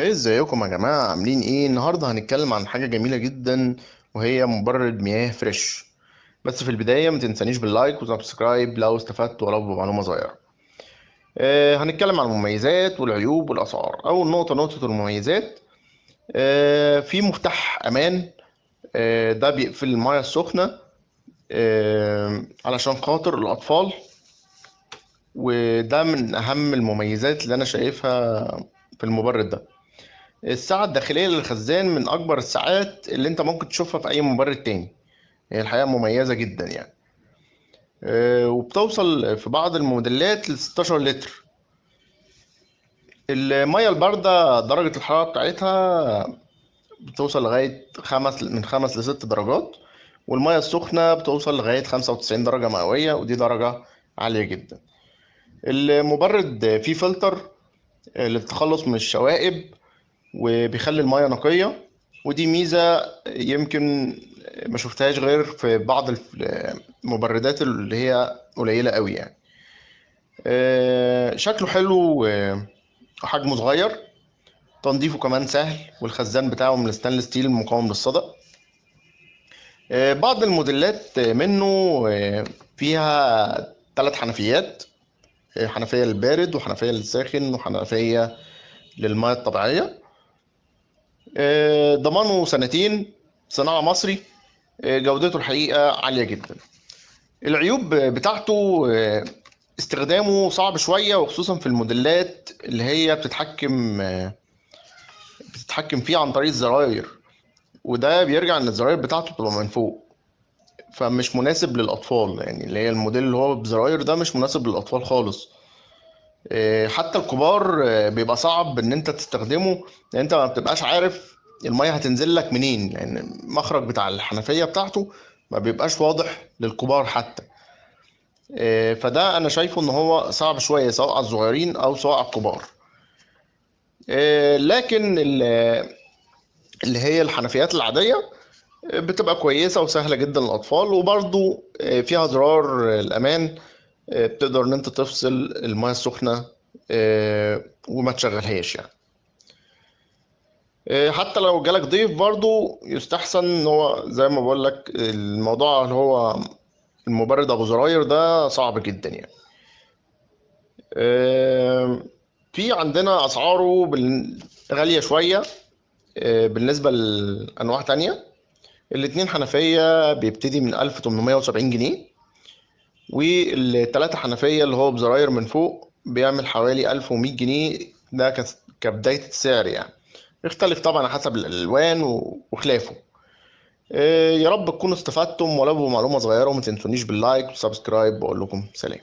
ازيكم يا جماعة عاملين ايه النهاردة هنتكلم عن حاجة جميلة جدا وهي مبرد مياه فريش بس في البداية ما تنسانيش باللايك وسبسكرايب لو استفدت ولو بمعلومة صغيرة آه هنتكلم عن المميزات والعيوب والأسعار أول نقطة نقطة المميزات آه في مفتاح أمان آه ده بيقفل المياه السخنة آه علشان خاطر الأطفال وده من أهم المميزات اللي أنا شايفها في المبرد ده الساعة الداخلية للخزان من أكبر الساعات اللي أنت ممكن تشوفها في أي مبرد تاني هي الحقيقة مميزة جدا يعني آه، وبتوصل في بعض الموديلات ل 16 لتر المية الباردة درجة الحرارة بتاعتها بتوصل لغاية خمس من خمس لست درجات والمية السخنة بتوصل لغاية خمسة وتسعين درجة مئوية ودي درجة عالية جدا المبرد فيه فلتر آه، للتخلص من الشوائب وبيخلي المايه نقيه ودي ميزه يمكن ما شفتهاش غير في بعض المبردات اللي هي قليله قوي يعني آه، شكله حلو وحجمه صغير تنظيفه كمان سهل والخزان بتاعه من الستانلس ستيل المقاوم للصدأ آه، بعض الموديلات منه آه، فيها ثلاث حنفيات حنفيه للبارد وحنفيه للساخن وحنفيه للميه الطبيعيه آه، ضمانه سنتين صناعه مصري آه، جودته الحقيقه عاليه جدا العيوب بتاعته آه، استخدامه صعب شويه وخصوصا في الموديلات اللي هي بتتحكم بتتحكم فيه عن طريق الزراير وده بيرجع ان الزراير بتاعته بتبقى من فوق فمش مناسب للاطفال يعني اللي هي الموديل اللي هو بزراير ده مش مناسب للاطفال خالص آه، حتى الكبار آه، بيبقى صعب ان انت تستخدمه لان انت ما بتبقاش عارف الميه هتنزل لك منين لان يعني المخرج بتاع الحنفيه بتاعته ما بيبقاش واضح للكبار حتى آه، فده انا شايفه ان هو صعب شويه سواء على الصغيرين او سواء على الكبار لكن اللي هي الحنفيات العاديه بتبقى كويسه وسهله جدا للاطفال وبرده فيها زرار الامان آه، بتقدر ان انت تفصل المايه السخنه آه، وما تشغلهاش يعني آه، حتى لو جالك ضيف برضو يستحسن ان هو زي ما بقول لك الموضوع اللي هو المبرد ابو زراير ده صعب جدا يعني في عندنا اسعاره غاليه شويه بالنسبه لانواع تانية الاتنين حنفيه بيبتدي من 1870 جنيه والتلاتة حنفية اللي هو بزراير من فوق بيعمل حوالي 1100 جنيه ده كبداية السعر يعني يختلف طبعا حسب الألوان وخلافه آه، يا رب تكونوا استفدتم ولو بمعلومة صغيرة ومتنسونيش باللايك والسبسكرايب بقول لكم سلام